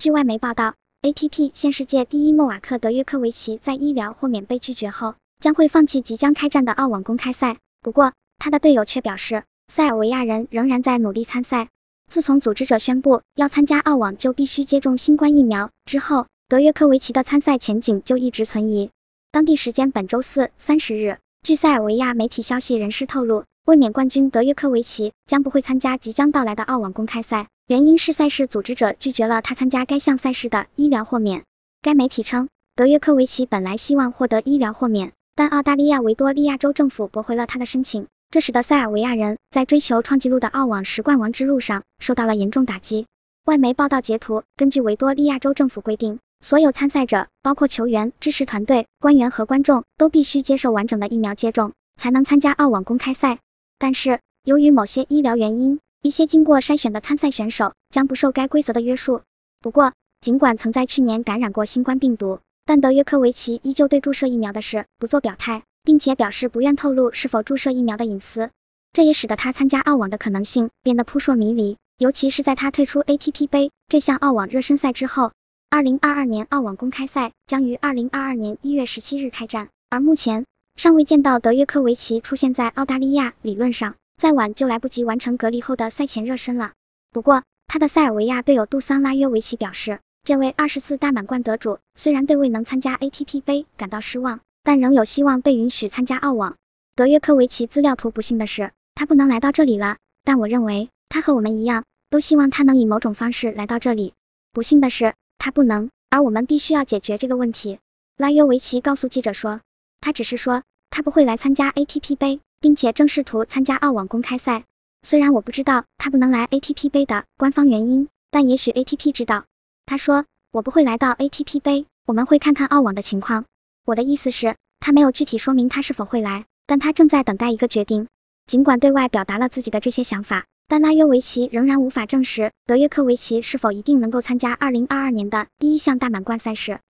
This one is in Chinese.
据外媒报道，ATP 现世界第一莫瓦克德约科维奇在医疗豁免被拒绝后，将会放弃即将开战的澳网公开赛。不过，他的队友却表示，塞尔维亚人仍然在努力参赛。自从组织者宣布要参加澳网就必须接种新冠疫苗之后，德约科维奇的参赛前景就一直存疑。当地时间本周四三十日，据塞尔维亚媒体消息人士透露。卫冕冠军德约科维奇将不会参加即将到来的澳网公开赛，原因是赛事组织者拒绝了他参加该项赛事的医疗豁免。该媒体称，德约科维奇本来希望获得医疗豁免，但澳大利亚维多利亚州政府驳回了他的申请。这使得塞尔维亚人在追求创纪录的澳网十冠王之路上受到了严重打击。外媒报道截图。根据维多利亚州政府规定，所有参赛者，包括球员、支持团队、官员和观众，都必须接受完整的疫苗接种，才能参加澳网公开赛。但是，由于某些医疗原因，一些经过筛选的参赛选手将不受该规则的约束。不过，尽管曾在去年感染过新冠病毒，但德约科维奇依旧对注射疫苗的事不做表态，并且表示不愿透露是否注射疫苗的隐私。这也使得他参加澳网的可能性变得扑朔迷离。尤其是在他退出 ATP 杯这项澳网热身赛之后。2022年澳网公开赛将于2022年1月17日开战，而目前。尚未见到德约科维奇出现在澳大利亚，理论上再晚就来不及完成隔离后的赛前热身了。不过，他的塞尔维亚队友杜桑拉约维奇表示，这位二十四大满贯得主虽然对未能参加 ATP 杯感到失望，但仍有希望被允许参加澳网。德约科维奇资料图。不幸的是，他不能来到这里了。但我认为，他和我们一样，都希望他能以某种方式来到这里。不幸的是，他不能，而我们必须要解决这个问题。拉约维奇告诉记者说。他只是说，他不会来参加 ATP 杯，并且正试图参加澳网公开赛。虽然我不知道他不能来 ATP 杯的官方原因，但也许 ATP 知道。他说，我不会来到 ATP 杯，我们会看看澳网的情况。我的意思是，他没有具体说明他是否会来，但他正在等待一个决定。尽管对外表达了自己的这些想法，但拉约维奇仍然无法证实德约科维奇是否一定能够参加2022年的第一项大满贯赛事。